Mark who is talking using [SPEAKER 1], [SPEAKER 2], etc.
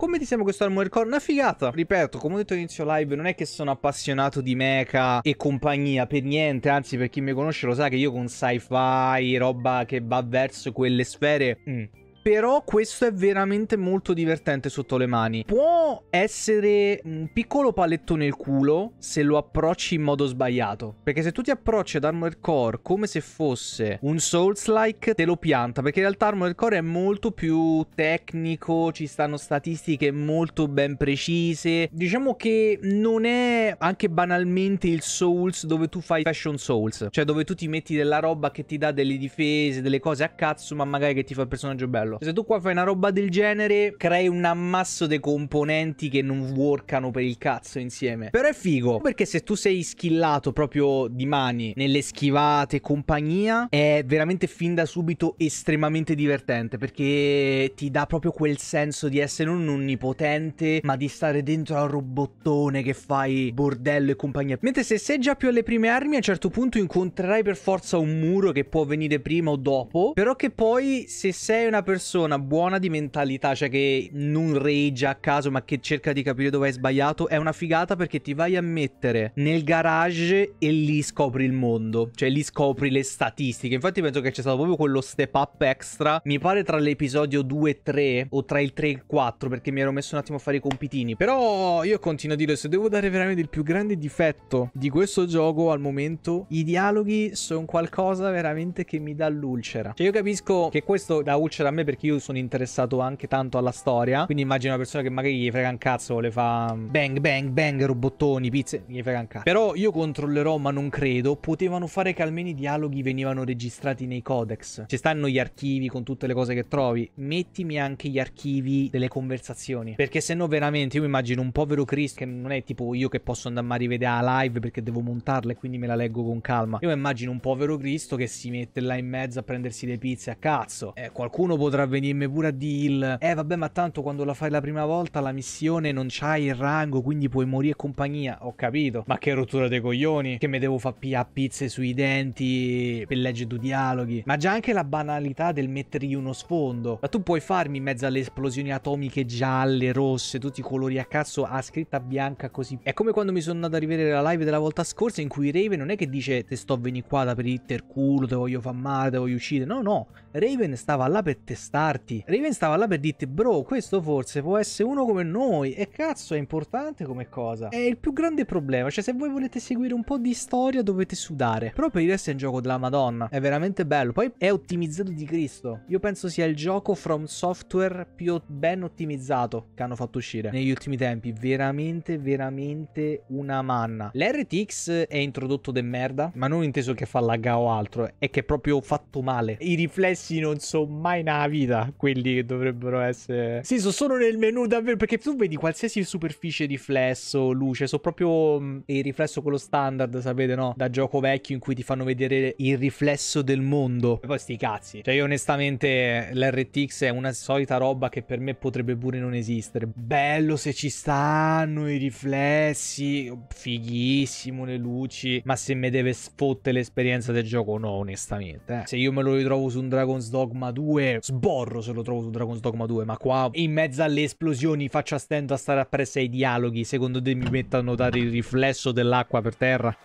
[SPEAKER 1] Come ti diciamo sembra questo Armored Core? Una figata. Ripeto, come ho detto all'inizio live, non è che sono appassionato di mecha e compagnia per niente. Anzi, per chi mi conosce lo sa che io con sci-fi, roba che va verso quelle sfere... Mm però questo è veramente molto divertente sotto le mani. Può essere un piccolo paletto nel culo se lo approcci in modo sbagliato. Perché se tu ti approcci ad Armored Core come se fosse un Souls-like, te lo pianta. Perché in realtà Armored Core è molto più tecnico, ci stanno statistiche molto ben precise. Diciamo che non è anche banalmente il Souls dove tu fai Fashion Souls. Cioè dove tu ti metti della roba che ti dà delle difese, delle cose a cazzo, ma magari che ti fa il personaggio bello. Cioè, se tu qua fai una roba del genere, crei un ammasso di componenti che non workano per il cazzo insieme. Però è figo, perché se tu sei skillato proprio di mani nelle schivate e compagnia, è veramente fin da subito estremamente divertente, perché ti dà proprio quel senso di essere non onnipotente, ma di stare dentro al robottone che fai bordello e compagnia. Mentre se sei già più alle prime armi, a un certo punto incontrerai per forza un muro che può venire prima o dopo, però che poi se sei una persona persona buona di mentalità, cioè che non rage a caso, ma che cerca di capire dove hai sbagliato, è una figata perché ti vai a mettere nel garage e lì scopri il mondo, cioè lì scopri le statistiche. Infatti penso che c'è stato proprio quello step up extra, mi pare tra l'episodio 2 e 3 o tra il 3 e il 4 perché mi ero messo un attimo a fare i compitini, però io continuo a dire se devo dare veramente il più grande difetto di questo gioco al momento, i dialoghi sono qualcosa veramente che mi dà l'ulcera. Cioè io capisco che questo da ulcera a me perché io sono interessato anche tanto alla storia. Quindi immagino una persona che magari gli frega un cazzo, le fa mm, bang, bang, bang, robottoni, pizze, gli frega un cazzo. Però io controllerò, ma non credo, potevano fare che almeno i dialoghi venivano registrati nei codex. Ci stanno gli archivi con tutte le cose che trovi. Mettimi anche gli archivi delle conversazioni. Perché se no veramente io mi immagino un povero Chris che non è tipo io che posso andare a rivedere a live perché devo montarla e quindi me la leggo con calma. Io mi immagino un povero Cristo che si mette là in mezzo a prendersi le pizze a cazzo. Eh, qualcuno potrà potrà venirmi pure a deal. Eh vabbè ma tanto quando la fai la prima volta la missione non c'hai il rango quindi puoi morire e compagnia. Ho capito. Ma che rottura dei coglioni. Che mi devo far pia pizze sui denti per leggere due dialoghi. Ma già anche la banalità del mettergli uno sfondo. Ma tu puoi farmi in mezzo alle esplosioni atomiche gialle, rosse, tutti i colori a cazzo a scritta bianca così. È come quando mi sono andato a rivedere la live della volta scorsa in cui Raven non è che dice te sto venire qua da per il culo, te voglio far male, te voglio uccidere. No, no. Raven stava là per testare starti. Raven stava là per dirti, bro, questo forse può essere uno come noi. E cazzo, è importante come cosa. È il più grande problema. Cioè, se voi volete seguire un po' di storia, dovete sudare. Però per il resto è un gioco della Madonna. È veramente bello. Poi è ottimizzato di Cristo. Io penso sia il gioco from software più ben ottimizzato che hanno fatto uscire negli ultimi tempi. Veramente, veramente una manna. L'RTX è introdotto de merda, ma non inteso che fa lagga o altro. È che è proprio fatto male. I riflessi non sono mai navi vita quelli che dovrebbero essere. Sì, sono solo nel menu davvero. Perché tu vedi qualsiasi superficie riflesso, luce, sono proprio mm, il riflesso quello standard, sapete, no? Da gioco vecchio in cui ti fanno vedere il riflesso del mondo. E poi sti cazzi. Cioè, io onestamente l'RTX è una solita roba che per me potrebbe pure non esistere. Bello se ci stanno i riflessi, fighissimo le luci, ma se mi deve sfotte l'esperienza del gioco, no, onestamente. Eh. Se io me lo ritrovo su un Dragon's Dogma 2, sbotto porro se lo trovo su Dragon's Dogma 2, ma qua in mezzo alle esplosioni faccia stento a stare appresso ai dialoghi, secondo te mi metto a notare il riflesso dell'acqua per terra.